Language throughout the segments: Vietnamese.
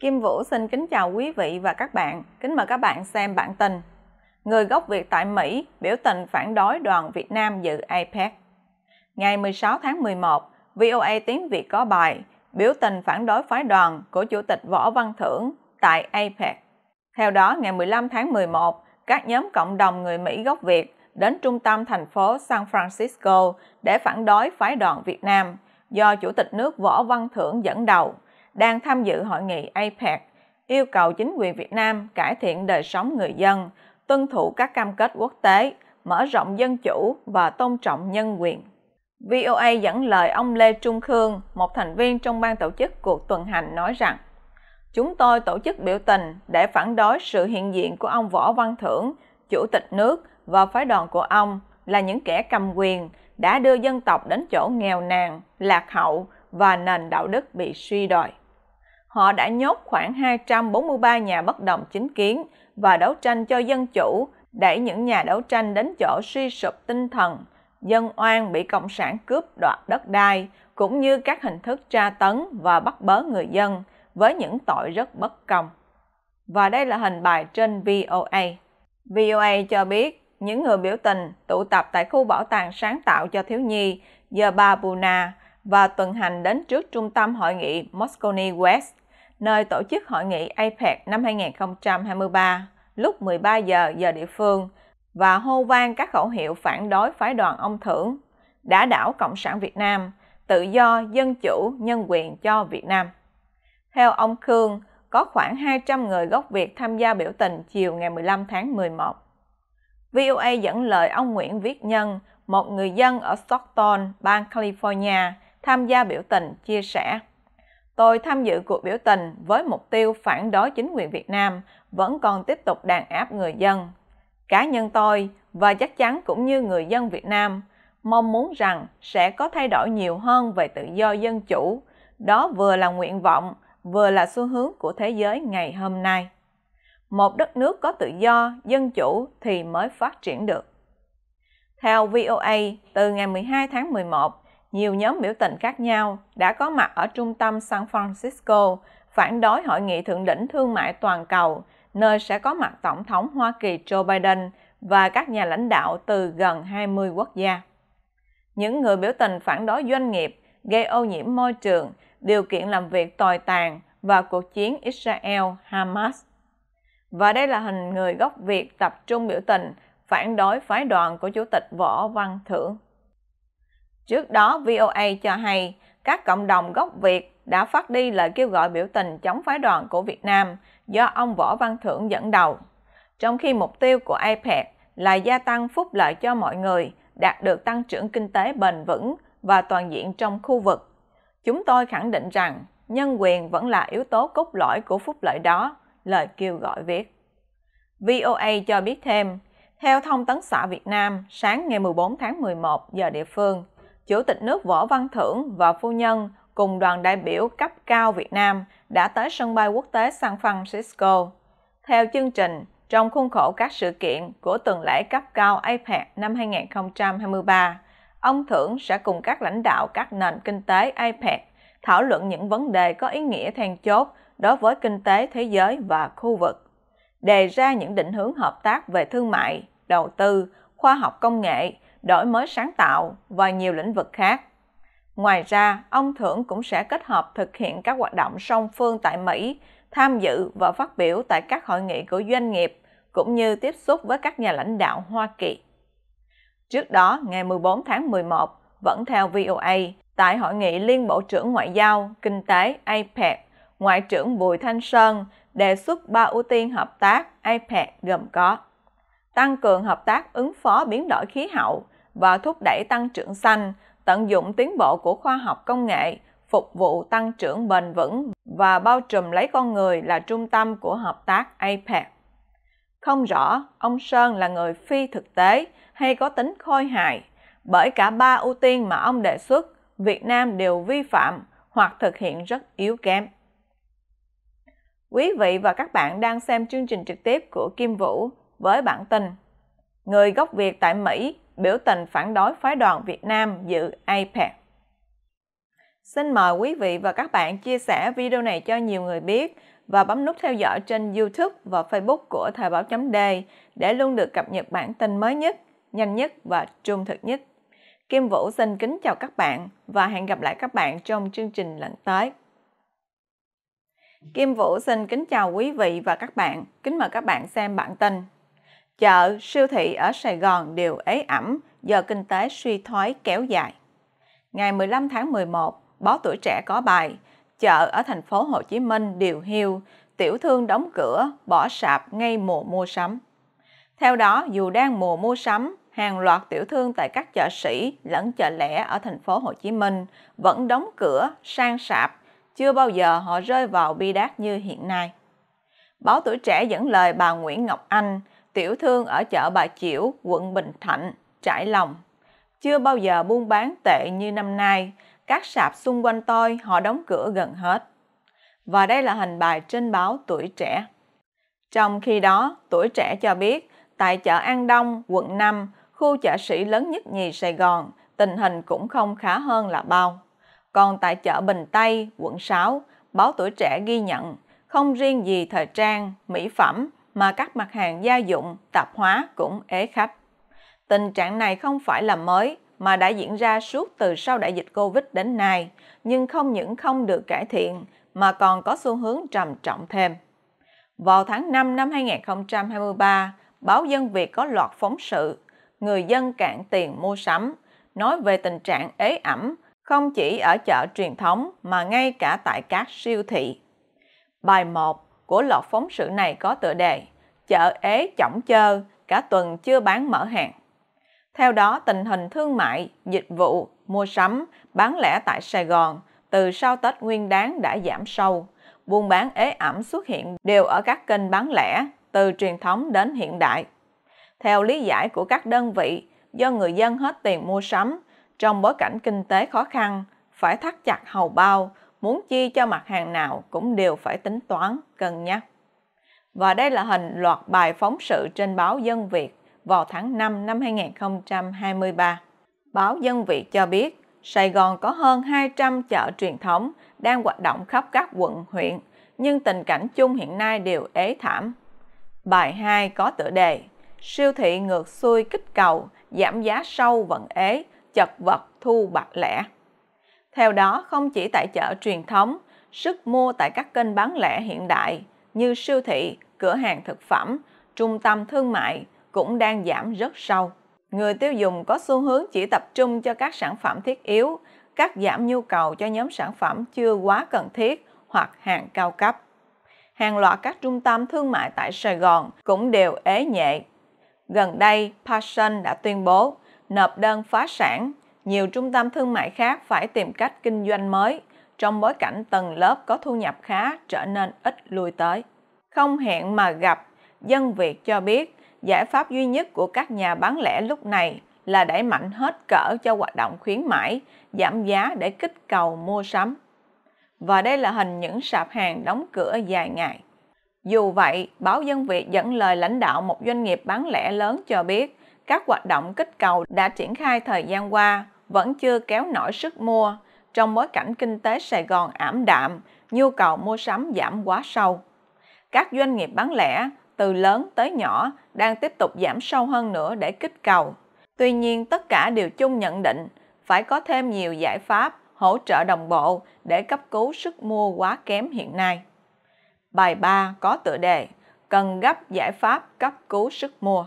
Kim Vũ xin kính chào quý vị và các bạn. Kính mời các bạn xem bản tin. Người gốc Việt tại Mỹ biểu tình phản đối đoàn Việt Nam dự APEC. Ngày 16 tháng 11, VOA tiếng Việt có bài biểu tình phản đối phái đoàn của Chủ tịch Võ Văn Thưởng tại APEC. Theo đó, ngày 15 tháng 11, các nhóm cộng đồng người Mỹ gốc Việt đến trung tâm thành phố San Francisco để phản đối phái đoàn Việt Nam do Chủ tịch nước Võ Văn Thưởng dẫn đầu – đang tham dự hội nghị APEC yêu cầu chính quyền Việt Nam cải thiện đời sống người dân, tuân thủ các cam kết quốc tế, mở rộng dân chủ và tôn trọng nhân quyền. VOA dẫn lời ông Lê Trung Khương, một thành viên trong ban tổ chức cuộc tuần hành nói rằng Chúng tôi tổ chức biểu tình để phản đối sự hiện diện của ông Võ Văn Thưởng, Chủ tịch nước và phái đoàn của ông là những kẻ cầm quyền đã đưa dân tộc đến chỗ nghèo nàn, lạc hậu và nền đạo đức bị suy đồi họ đã nhốt khoảng 243 nhà bất đồng chính kiến và đấu tranh cho dân chủ, đẩy những nhà đấu tranh đến chỗ suy sụp tinh thần, dân oan bị cộng sản cướp đoạt đất đai, cũng như các hình thức tra tấn và bắt bớ người dân với những tội rất bất công. Và đây là hình bài trên VOA. VOA cho biết những người biểu tình tụ tập tại khu bảo tàng sáng tạo cho thiếu nhi Yerbabuna và tuần hành đến trước trung tâm hội nghị Moscone West nơi tổ chức hội nghị APEC năm 2023 lúc 13 giờ giờ địa phương và hô vang các khẩu hiệu phản đối phái đoàn ông Thưởng, đã đảo Cộng sản Việt Nam, tự do, dân chủ, nhân quyền cho Việt Nam. Theo ông Khương, có khoảng 200 người gốc Việt tham gia biểu tình chiều ngày 15 tháng 11. VOA dẫn lời ông Nguyễn Viết Nhân, một người dân ở Stockton, bang California, tham gia biểu tình, chia sẻ tôi tham dự cuộc biểu tình với mục tiêu phản đối chính quyền Việt Nam vẫn còn tiếp tục đàn áp người dân. Cá nhân tôi và chắc chắn cũng như người dân Việt Nam mong muốn rằng sẽ có thay đổi nhiều hơn về tự do dân chủ. Đó vừa là nguyện vọng, vừa là xu hướng của thế giới ngày hôm nay. Một đất nước có tự do, dân chủ thì mới phát triển được. Theo VOA, từ ngày 12 tháng 11, nhiều nhóm biểu tình khác nhau đã có mặt ở trung tâm San Francisco phản đối hội nghị thượng đỉnh thương mại toàn cầu, nơi sẽ có mặt Tổng thống Hoa Kỳ Joe Biden và các nhà lãnh đạo từ gần 20 quốc gia. Những người biểu tình phản đối doanh nghiệp gây ô nhiễm môi trường, điều kiện làm việc tồi tàn và cuộc chiến Israel-Hamas. Và đây là hình người gốc Việt tập trung biểu tình phản đối phái đoàn của Chủ tịch Võ Văn Thưởng. Trước đó, VOA cho hay các cộng đồng gốc Việt đã phát đi lời kêu gọi biểu tình chống phái đoàn của Việt Nam do ông Võ Văn Thưởng dẫn đầu. Trong khi mục tiêu của APEC là gia tăng phúc lợi cho mọi người, đạt được tăng trưởng kinh tế bền vững và toàn diện trong khu vực. Chúng tôi khẳng định rằng nhân quyền vẫn là yếu tố cốt lõi của phúc lợi đó, lời kêu gọi viết. VOA cho biết thêm, theo thông tấn xã Việt Nam, sáng ngày 14 tháng 11 giờ địa phương, Chủ tịch nước Võ Văn Thưởng và phu nhân cùng đoàn đại biểu cấp cao Việt Nam đã tới sân bay quốc tế San Francisco. Theo chương trình, trong khuôn khổ các sự kiện của tuần lễ cấp cao APEC năm 2023, ông Thưởng sẽ cùng các lãnh đạo các nền kinh tế APEC thảo luận những vấn đề có ý nghĩa then chốt đối với kinh tế thế giới và khu vực, đề ra những định hướng hợp tác về thương mại, đầu tư, khoa học công nghệ đổi mới sáng tạo và nhiều lĩnh vực khác. Ngoài ra, ông Thưởng cũng sẽ kết hợp thực hiện các hoạt động song phương tại Mỹ, tham dự và phát biểu tại các hội nghị của doanh nghiệp, cũng như tiếp xúc với các nhà lãnh đạo Hoa Kỳ. Trước đó, ngày 14 tháng 11, vẫn theo VOA, tại hội nghị Liên Bộ trưởng Ngoại giao, Kinh tế APEC, Ngoại trưởng Bùi Thanh Sơn đề xuất ba ưu tiên hợp tác APEC gồm có tăng cường hợp tác ứng phó biến đổi khí hậu và thúc đẩy tăng trưởng xanh, tận dụng tiến bộ của khoa học công nghệ, phục vụ tăng trưởng bền vững và bao trùm lấy con người là trung tâm của hợp tác APEC. Không rõ ông Sơn là người phi thực tế hay có tính khôi hài, bởi cả ba ưu tiên mà ông đề xuất, Việt Nam đều vi phạm hoặc thực hiện rất yếu kém. Quý vị và các bạn đang xem chương trình trực tiếp của Kim Vũ, với bản tin. Người gốc Việt tại Mỹ biểu tình phản đối phái đoàn Việt Nam dự APEC. Xin mời quý vị và các bạn chia sẻ video này cho nhiều người biết và bấm nút theo dõi trên YouTube và Facebook của Thời báo chấm Đề để luôn được cập nhật bản tin mới nhất, nhanh nhất và trung thực nhất. Kim Vũ xin kính chào các bạn và hẹn gặp lại các bạn trong chương trình lần tới. Kim Vũ xin kính chào quý vị và các bạn. Kính mời các bạn xem bản tin chợ, siêu thị ở Sài Gòn đều ế ẩm do kinh tế suy thoái kéo dài. Ngày 15 tháng 11, báo tuổi trẻ có bài Chợ ở thành phố Hồ Chí Minh điều hiu, tiểu thương đóng cửa, bỏ sạp ngay mùa mua sắm. Theo đó, dù đang mùa mua sắm, hàng loạt tiểu thương tại các chợ sĩ lẫn chợ lẻ ở thành phố Hồ Chí Minh vẫn đóng cửa, sang sạp, chưa bao giờ họ rơi vào bi đát như hiện nay. Báo tuổi trẻ dẫn lời bà Nguyễn Ngọc Anh, tiểu thương ở chợ Bà Chiểu, quận Bình Thạnh, trải lòng. Chưa bao giờ buôn bán tệ như năm nay, các sạp xung quanh tôi họ đóng cửa gần hết. Và đây là hình bài trên báo Tuổi Trẻ. Trong khi đó, Tuổi Trẻ cho biết, tại chợ An Đông, quận 5, khu chợ sĩ lớn nhất nhì Sài Gòn, tình hình cũng không khá hơn là bao. Còn tại chợ Bình Tây, quận 6, báo Tuổi Trẻ ghi nhận, không riêng gì thời trang, mỹ phẩm mà các mặt hàng gia dụng, tạp hóa cũng ế khách. Tình trạng này không phải là mới mà đã diễn ra suốt từ sau đại dịch Covid đến nay, nhưng không những không được cải thiện mà còn có xu hướng trầm trọng thêm. Vào tháng 5 năm 2023, báo Dân Việt có loạt phóng sự Người dân cạn tiền mua sắm, nói về tình trạng ế ẩm không chỉ ở chợ truyền thống mà ngay cả tại các siêu thị. Bài 1 của loạt phóng sự này có tựa đề Chợ ế chỏng chơ, cả tuần chưa bán mở hàng. Theo đó, tình hình thương mại, dịch vụ, mua sắm, bán lẻ tại Sài Gòn từ sau Tết Nguyên Đán đã giảm sâu. Buôn bán ế ẩm xuất hiện đều ở các kênh bán lẻ, từ truyền thống đến hiện đại. Theo lý giải của các đơn vị, do người dân hết tiền mua sắm, trong bối cảnh kinh tế khó khăn, phải thắt chặt hầu bao, muốn chi cho mặt hàng nào cũng đều phải tính toán, cân nhắc. Và đây là hình loạt bài phóng sự trên báo Dân Việt vào tháng 5 năm 2023. Báo Dân Việt cho biết, Sài Gòn có hơn 200 chợ truyền thống đang hoạt động khắp các quận, huyện, nhưng tình cảnh chung hiện nay đều ế thảm. Bài 2 có tựa đề Siêu thị ngược xuôi kích cầu, giảm giá sâu vẫn ế, chật vật thu bạc lẻ. Theo đó, không chỉ tại chợ truyền thống, sức mua tại các kênh bán lẻ hiện đại như siêu thị, cửa hàng thực phẩm, trung tâm thương mại cũng đang giảm rất sâu. Người tiêu dùng có xu hướng chỉ tập trung cho các sản phẩm thiết yếu, cắt giảm nhu cầu cho nhóm sản phẩm chưa quá cần thiết hoặc hàng cao cấp. Hàng loạt các trung tâm thương mại tại Sài Gòn cũng đều ế nhẹ Gần đây, Passion đã tuyên bố nộp đơn phá sản nhiều trung tâm thương mại khác phải tìm cách kinh doanh mới trong bối cảnh tầng lớp có thu nhập khá trở nên ít lui tới. Không hẹn mà gặp, dân Việt cho biết giải pháp duy nhất của các nhà bán lẻ lúc này là đẩy mạnh hết cỡ cho hoạt động khuyến mãi, giảm giá để kích cầu mua sắm. Và đây là hình những sạp hàng đóng cửa dài ngày. Dù vậy, báo Dân Việt dẫn lời lãnh đạo một doanh nghiệp bán lẻ lớn cho biết, các hoạt động kích cầu đã triển khai thời gian qua vẫn chưa kéo nổi sức mua trong bối cảnh kinh tế Sài Gòn ảm đạm, nhu cầu mua sắm giảm quá sâu. Các doanh nghiệp bán lẻ, từ lớn tới nhỏ, đang tiếp tục giảm sâu hơn nữa để kích cầu. Tuy nhiên, tất cả đều chung nhận định phải có thêm nhiều giải pháp hỗ trợ đồng bộ để cấp cứu sức mua quá kém hiện nay. Bài 3 có tựa đề Cần gấp giải pháp cấp cứu sức mua.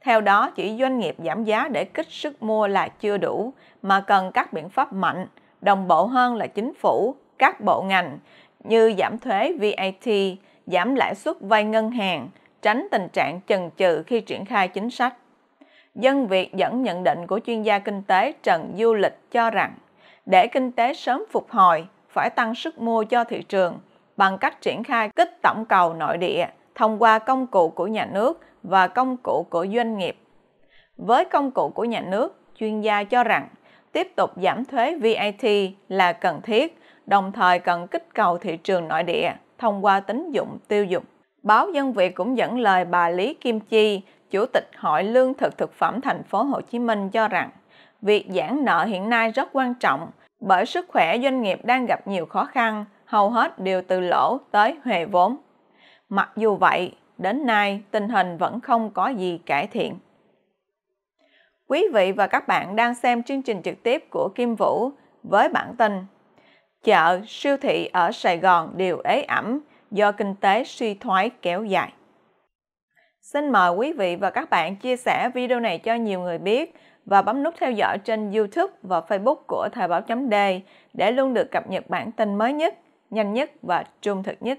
Theo đó, chỉ doanh nghiệp giảm giá để kích sức mua là chưa đủ, mà cần các biện pháp mạnh, đồng bộ hơn là chính phủ, các bộ ngành như giảm thuế VAT, giảm lãi suất vay ngân hàng, tránh tình trạng chần chừ khi triển khai chính sách. Dân Việt dẫn nhận định của chuyên gia kinh tế Trần Du Lịch cho rằng, để kinh tế sớm phục hồi, phải tăng sức mua cho thị trường bằng cách triển khai kích tổng cầu nội địa thông qua công cụ của nhà nước và công cụ của doanh nghiệp. Với công cụ của nhà nước, chuyên gia cho rằng tiếp tục giảm thuế VAT là cần thiết, đồng thời cần kích cầu thị trường nội địa thông qua tín dụng tiêu dùng. Báo Dân Việt cũng dẫn lời bà Lý Kim Chi, Chủ tịch Hội Lương thực thực phẩm thành phố Hồ Chí Minh cho rằng việc giãn nợ hiện nay rất quan trọng bởi sức khỏe doanh nghiệp đang gặp nhiều khó khăn, hầu hết đều từ lỗ tới huề vốn. Mặc dù vậy, đến nay tình hình vẫn không có gì cải thiện. Quý vị và các bạn đang xem chương trình trực tiếp của Kim Vũ với bản tin Chợ, siêu thị ở Sài Gòn đều ế ẩm do kinh tế suy thoái kéo dài. Xin mời quý vị và các bạn chia sẻ video này cho nhiều người biết và bấm nút theo dõi trên YouTube và Facebook của Thời báo chấm D để luôn được cập nhật bản tin mới nhất, nhanh nhất và trung thực nhất.